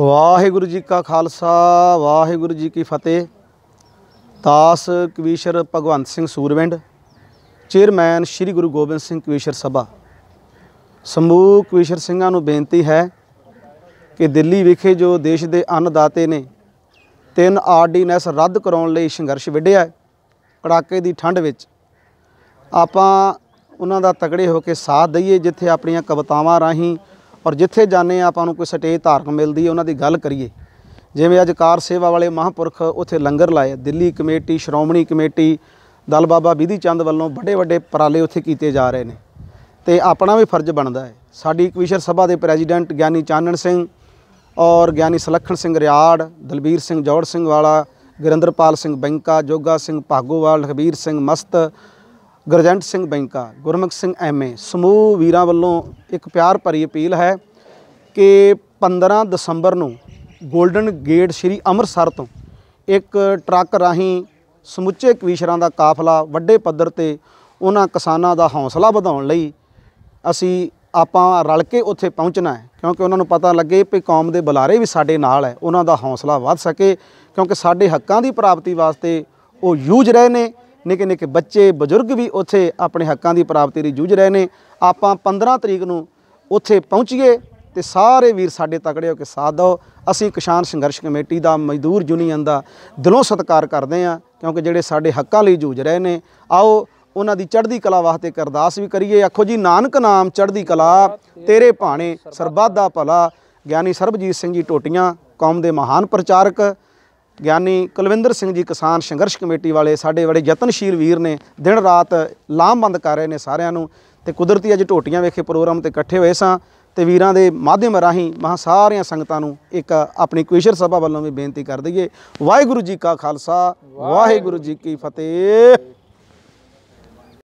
ਵਾਹਿਗੁਰੂ ਜੀ ਕਾ ਖਾਲਸਾ ਵਾਹਿਗੁਰੂ ਜੀ ਕੀ ਫਤਿਹ ਤਾਸ ਕਵੀਸ਼ਰ ਭਗਵੰਤ ਸਿੰਘ ਸੂਰਵਿੰਡ ਚੇਅਰਮੈਨ ਸ੍ਰੀ ਗੁਰੂ ਗੋਬਿੰਦ ਸਿੰਘ ਕਵੀਸ਼ਰ ਸਭਾ ਸਮੂਹ ਕਵੀਸ਼ਰ ਸਿੰਘਾਂ ਨੂੰ ਬੇਨਤੀ ਹੈ ਕਿ ਦਿੱਲੀ ਵਿਖੇ ਜੋ ਦੇਸ਼ ਦੇ ਅੰਨਦਾਤੇ ਨੇ ਤਿੰਨ ਆਰਡੀਨੈਂਸ ਰੱਦ ਕਰਾਉਣ ਲਈ ਸੰਘਰਸ਼ ਵਿੱਢਿਆ ਕੜਾਕੇ ਦੀ ਠੰਡ ਵਿੱਚ ਆਪਾਂ ਉਹਨਾਂ ਦਾ ਤਕੜੇ ਹੋ ਕੇ ਸਾਥ ਦਈਏ ਜਿੱਥੇ ਆਪਣੀਆਂ ਕਵਤਾਵਾਂ ਰਾਹੀਂ ਔਰ ਜਿੱਥੇ ਜਾਣੇ ਆਪਾਂ ਨੂੰ ਕੋਈ ਸਟੇਜ ਧਾਰਕ ਮਿਲਦੀ ਹੈ ਉਹਨਾਂ ਦੀ ਗੱਲ ਕਰੀਏ ਜਿਵੇਂ ਅੱਜ ਕਾਰ ਸੇਵਾ ਵਾਲੇ ਮਹਾਂਪੁਰਖ ਉੱਥੇ ਲੰਗਰ ਲਾਏ ਦਿੱਲੀ ਕਮੇਟੀ ਸ਼੍ਰੋਮਣੀ ਕਮੇਟੀ ਦਲ ਬਾਬਾ ਵਿਧੀ ਚੰਦ ਵੱਲੋਂ ਵੱਡੇ ਵੱਡੇ ਪਰਾਲੇ ਉੱਥੇ ਕੀਤੇ ਜਾ ਰਹੇ ਨੇ ਤੇ ਆਪਣਾ ਵੀ ਫਰਜ਼ ਬਣਦਾ ਹੈ ਸਾਡੀ ਕਮਿਸ਼ਨ ਸਭਾ ਦੇ ਪ੍ਰੈਜ਼ੀਡੈਂਟ ਗਿਆਨੀ ਚਾਨਣ ਸਿੰਘ ਔਰ ਗਿਆਨੀ ਸਲਖਣ ਸਿੰਘ ਰਿਆੜ ਦਲਬੀਰ ਸਿੰਘ ਜੌੜ ਸਿੰਘ ਵਾਲਾ ਗੁਰਿੰਦਰਪਾਲ ਸਿੰਘ ਬੈਂਕਾ ਜੋਗਾ ਸਿੰਘ ਭਾਗੋਵਾਲ ਲਖਬੀਰ ਸਿੰਘ ਮਸਤ ਗਰਜੰਟ ਸਿੰਘ ਬੈਂਕਾ ਗੁਰਮੁਖ ਸਿੰਘ ਐਮਏ ਸਮੂਹ ਵੀਰਾਂ ਵੱਲੋਂ ਇੱਕ ਪਿਆਰ ਭਰੀ ਅਪੀਲ ਹੈ ਕਿ 15 ਦਸੰਬਰ ਨੂੰ ਗੋਲਡਨ ਗੇਟ ਸ੍ਰੀ ਅੰਮ੍ਰਿਤਸਰ ਤੋਂ ਇੱਕ ਟਰੱਕ ਰਾਹੀਂ ਸਮੁੱਚੇ ਕਵੀਸ਼ਰਾਂ ਦਾ ਕਾਫਲਾ ਵੱਡੇ ਪੱਧਰ ਤੇ ਉਹਨਾਂ ਕਿਸਾਨਾਂ ਦਾ ਹੌਸਲਾ ਵਧਾਉਣ ਲਈ ਅਸੀਂ ਆਪਾਂ ਰਲ ਕੇ ਉੱਥੇ ਪਹੁੰਚਣਾ ਹੈ ਕਿਉਂਕਿ ਉਹਨਾਂ ਨੂੰ ਪਤਾ ਲੱਗੇ ਕਿ ਕੌਮ ਦੇ ਬੁਲਾਰੇ ਵੀ ਸਾਡੇ ਨਾਲ ਹੈ ਉਹਨਾਂ ਦਾ ਹੌਸਲਾ ਵੱਧ ਸਕੇ ਕਿਉਂਕਿ ਸਾਡੇ ਹੱਕਾਂ ਦੀ ਪ੍ਰਾਪਤੀ ਵਾਸਤੇ ਉਹ ਯੂਜ ਰਹੇ ਨੇ ਨਿੱਕੇ ਨਿੱਕੇ ਬੱਚੇ ਬਜ਼ੁਰਗ ਵੀ ਉੱਥੇ ਆਪਣੇ ਹੱਕਾਂ ਦੀ ਪ੍ਰਾਪਤੀ ਲਈ ਜੂਝ ਰਹੇ ਨੇ ਆਪਾਂ 15 ਤਰੀਕ ਨੂੰ ਉੱਥੇ ਪਹੁੰਚੀਏ ਤੇ ਸਾਰੇ ਵੀਰ ਸਾਡੇ ਤਕੜੇ ਹੋ ਕੇ ਸਾਥ ਦਿਓ ਅਸੀਂ ਕਿਸਾਨ ਸੰਘਰਸ਼ ਕਮੇਟੀ ਦਾ ਮਜ਼ਦੂਰ ਯੂਨੀਅਨ ਦਾ ਦਿਲੋਂ ਸਤਿਕਾਰ ਕਰਦੇ ਆ ਕਿਉਂਕਿ ਜਿਹੜੇ ਸਾਡੇ ਹੱਕਾਂ ਲਈ ਜੂਝ ਰਹੇ ਨੇ ਆਓ ਉਹਨਾਂ ਦੀ ਚੜ੍ਹਦੀ ਕਲਾ ਵਾਸਤੇ ਅਰਦਾਸ ਵੀ ਕਰੀਏ ਆਖੋ ਜੀ ਨਾਨਕ ਨਾਮ ਚੜ੍ਹਦੀ ਕਲਾ ਤੇਰੇ ਭਾਣੇ ਸਰਬੱਤ ਦਾ ਭਲਾ ਗਿਆਨੀ ਸਰਬਜੀਤ ਸਿੰਘ ਜੀ ਟੋਟੀਆਂ ਕੌਮ ਦੇ ਮਹਾਨ ਪ੍ਰਚਾਰਕ ਗਿਆਨੀ ਕੁਲਵਿੰਦਰ ਸਿੰਘ ਜੀ ਕਿਸਾਨ ਸੰਘਰਸ਼ ਕਮੇਟੀ ਵਾਲੇ ਸਾਡੇ ਬੜੇ ਯਤਨਸ਼ੀਲ ਵੀਰ ਨੇ ਦਿਨ ਰਾਤ ਲਾਮਬੰਦ ਕਰ ਰਹੇ ਨੇ ਸਾਰਿਆਂ ਨੂੰ ਤੇ ਕੁਦਰਤੀ ਅੱਜ ਢੋਟੀਆਂ ਵੇਖੇ ਪ੍ਰੋਗਰਾਮ ਤੇ ਇਕੱਠੇ ਹੋਏ ਸਾਂ ਤੇ ਵੀਰਾਂ ਦੇ ਮਾਧਿਅਮ ਰਾਹੀਂ ਮਹਾਂ ਸਾਰੀਆਂ ਸੰਗਤਾਂ ਨੂੰ ਇੱਕ ਆਪਣੀ ਕੁਇਸ਼ਰ ਸਭਾ ਵੱਲੋਂ ਵੀ ਬੇਨਤੀ ਕਰ ਦਈਏ ਵਾਹਿਗੁਰੂ ਜੀ ਕਾ ਖਾਲਸਾ ਵਾਹਿਗੁਰੂ ਜੀ ਕੀ ਫਤਿਹ